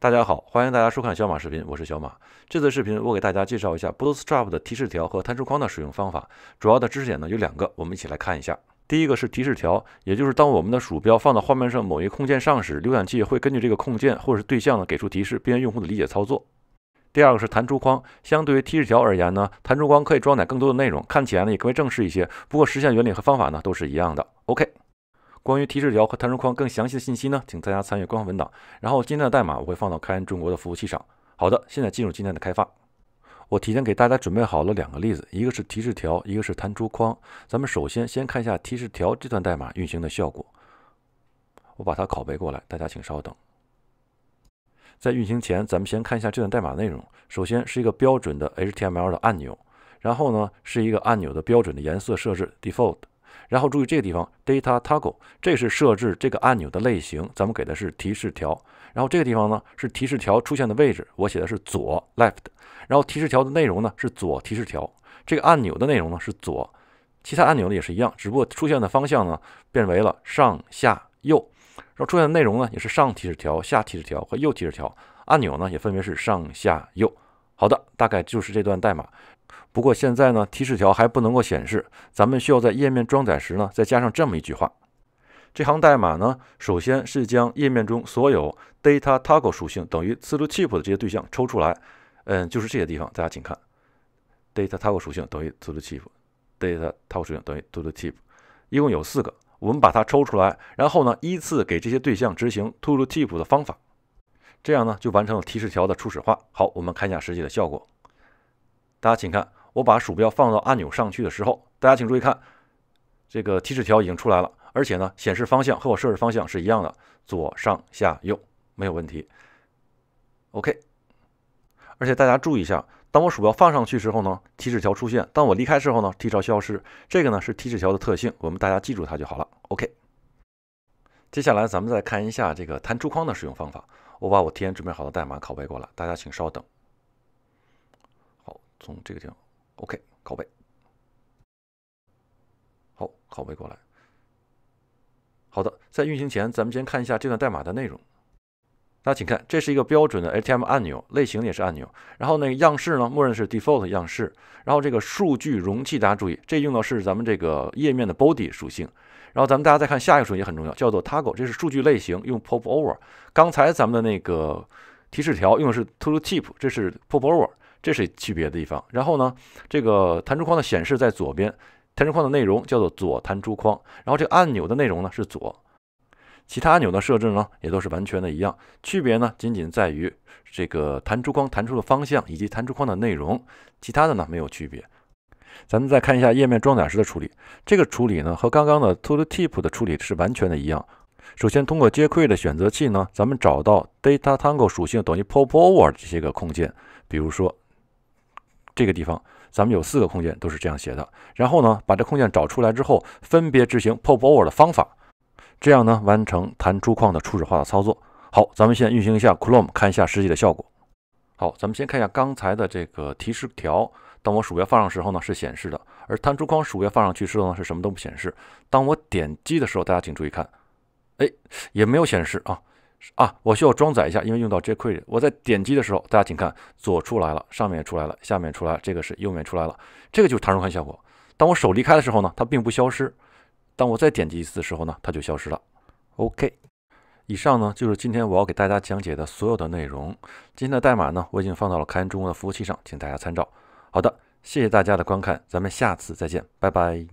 大家好，欢迎大家收看小马视频，我是小马。这次视频我给大家介绍一下 Bootstrap 的提示条和弹出框的使用方法。主要的知识点呢有两个，我们一起来看一下。第一个是提示条，也就是当我们的鼠标放到画面上某一控件上时，浏览器会根据这个控件或者是对象呢给出提示，便于用户的理解操作。第二个是弹出框，相对于提示条而言呢，弹出框可以装载更多的内容，看起来呢也更为正式一些。不过实现原理和方法呢都是一样的。OK。关于提示条和弹出框更详细的信息呢，请大家参与官方文档。然后今天的代码我会放到开源中国的服务器上。好的，现在进入今天的开发。我提前给大家准备好了两个例子，一个是提示条，一个是弹出框。咱们首先先看一下提示条这段代码运行的效果。我把它拷贝过来，大家请稍等。在运行前，咱们先看一下这段代码内容。首先是一个标准的 HTML 的按钮，然后呢是一个按钮的标准的颜色设置 default。然后注意这个地方，data toggle，这是设置这个按钮的类型，咱们给的是提示条。然后这个地方呢是提示条出现的位置，我写的是左 （left）。然后提示条的内容呢是左提示条，这个按钮的内容呢是左。其他按钮呢也是一样，只不过出现的方向呢变为了上下右，然后出现的内容呢也是上提示条、下提示条和右提示条，按钮呢也分别是上下右。好的，大概就是这段代码。不过现在呢，提示条还不能够显示。咱们需要在页面装载时呢，再加上这么一句话。这行代码呢，首先是将页面中所有 data-toggle 属性等于 tooltip 的这些对象抽出来。嗯，就是这些地方，大家请看。data-toggle 属性等于 tooltip，data-toggle 属性等于 tooltip，一共有四个。我们把它抽出来，然后呢，依次给这些对象执行 tooltip 的方法。这样呢，就完成了提示条的初始化。好，我们看一下实际的效果。大家请看，我把鼠标放到按钮上去的时候，大家请注意看，这个提示条已经出来了，而且呢，显示方向和我设置方向是一样的，左、上、下、右没有问题。OK。而且大家注意一下，当我鼠标放上去时候呢，提示条出现；当我离开时候呢，提示条消失。这个呢是提示条的特性，我们大家记住它就好了。OK。接下来，咱们再看一下这个弹出框的使用方法。我把我提前准备好的代码拷贝过来，大家请稍等。好，从这个地方，OK，拷贝，好，拷贝过来。好的，在运行前，咱们先看一下这段代码的内容。大家请看，这是一个标准的 A T M 按钮类型，也是按钮。然后那个样式呢，默认是 default 样式。然后这个数据容器，大家注意，这用的是咱们这个页面的 body 属性。然后咱们大家再看下一个属性，很重要，叫做 tago，这是数据类型，用 pop over。刚才咱们的那个提示条用的是 tooltip，这是 pop over，这是区别的地方。然后呢，这个弹出框的显示在左边，弹出框的内容叫做左弹出框。然后这个按钮的内容呢是左。其他按钮的设置呢，也都是完全的一样，区别呢仅仅在于这个弹出框弹出的方向以及弹出框的内容，其他的呢没有区别。咱们再看一下页面装载时的处理，这个处理呢和刚刚的 t o o e t i p 的处理是完全的一样。首先通过 jQuery 的选择器呢，咱们找到 d a t a t a n g l e 属性等于 popover 这些个控件，比如说这个地方，咱们有四个控件都是这样写的。然后呢，把这控件找出来之后，分别执行 popover 的方法。这样呢，完成弹出框的初始化的操作。好，咱们先运行一下 Chrome，看一下实际的效果。好，咱们先看一下刚才的这个提示条，当我鼠标放上时候呢，是显示的；而弹出框鼠标放上去之后呢，是什么都不显示。当我点击的时候，大家请注意看，哎，也没有显示啊啊！我需要装载一下，因为用到 jQuery。我在点击的时候，大家请看，左出来了，上面也出来了，下面出来，了，这个是右面出来了，这个就是弹出框效果。当我手离开的时候呢，它并不消失。当我再点击一次的时候呢，它就消失了。OK，以上呢就是今天我要给大家讲解的所有的内容。今天的代码呢，我已经放到了开源中文的服务器上，请大家参照。好的，谢谢大家的观看，咱们下次再见，拜拜。